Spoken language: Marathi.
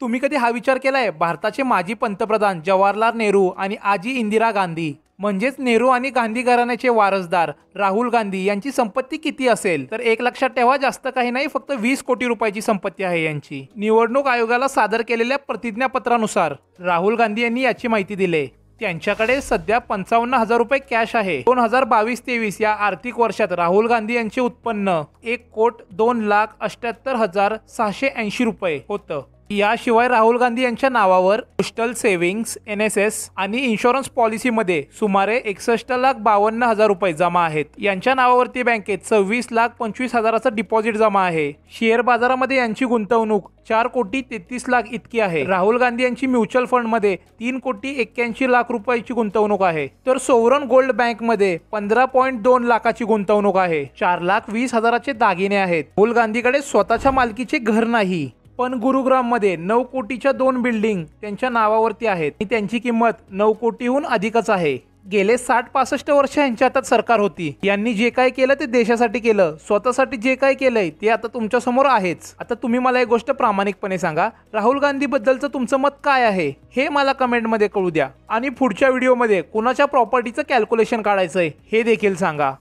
तुम्ही कधी हा विचार केलाय भारताचे माजी पंतप्रधान जवाहरलाल नेहरू आणि आजी इंदिरा गांधी म्हणजेच नेहरू आणि गांधी घराण्याचे वारसदार राहुल गांधी यांची संपत्ती किती असेल तर एक लक्षात ठेवा जास्त काही नाही फक्त वीस कोटी रुपयाची संपत्ती आहे यांची निवडणूक आयोगाला सादर केलेल्या प्रतिज्ञापत्रानुसार राहुल गांधी यांनी याची माहिती दिली त्यांच्याकडे सध्या पंचावन्न हजार रुपये कॅश आहे दोन हजार बावीस तेवीस या आर्थिक वर्षात राहुल गांधी यांचे उत्पन्न एक कोट दोन लाख अष्ट्याहत्तर हजार सहाशे ऐंशी रुपये होतं याशिवाय राहुल गांधी यांच्या नावावर postal savings N S S आणि इन्शुरन्स पॉलिसीमध्ये सुमारे एकसष्ट लाख बावन्न हजार रुपये जमा आहेत यांच्या नावावरती बँकेत सव्वीस लाख पंचवीस हजाराचा डिपॉझिट जमा आहे शेअर बाजारामध्ये यांची गुंतवणूक चार कोटी तेहतीस लाख इतकी आहे राहुल गांधी यांची म्युच्युअल फंडमध्ये तीन कोटी एक्क्याऐंशी लाख रुपयाची गुंतवणूक आहे तर सोवरन गोल्ड बँकमध्ये पंधरा पॉईंट दोन लाखाची गुंतवणूक आहे चार लाख वीस हजाराचे दागिने आहेत राहुल गांधीकडे स्वतःच्या मालकीचे घर नाही पण गुरुग्राममध्ये नऊ कोटीच्या दोन बिल्डिंग त्यांच्या नावावरती आहेत त्यांची किंमत नऊ कोटीहून अधिकच आहे गेले साठ पासष्ट वर्ष यांच्या हातात सरकार होती यांनी जे काय केलं ते देशासाठी केलं स्वतःसाठी जे काय केलंय ते आता तुमच्या समोर आहेच आता तुम्ही मला एक गोष्ट प्रामाणिकपणे सांगा राहुल गांधी बद्दलचं तुमचं मत काय आहे हे मला कमेंटमध्ये कळू द्या आणि पुढच्या व्हिडिओमध्ये कुणाच्या प्रॉपर्टीचं कॅल्क्युलेशन काढायचंय हे देखील सांगा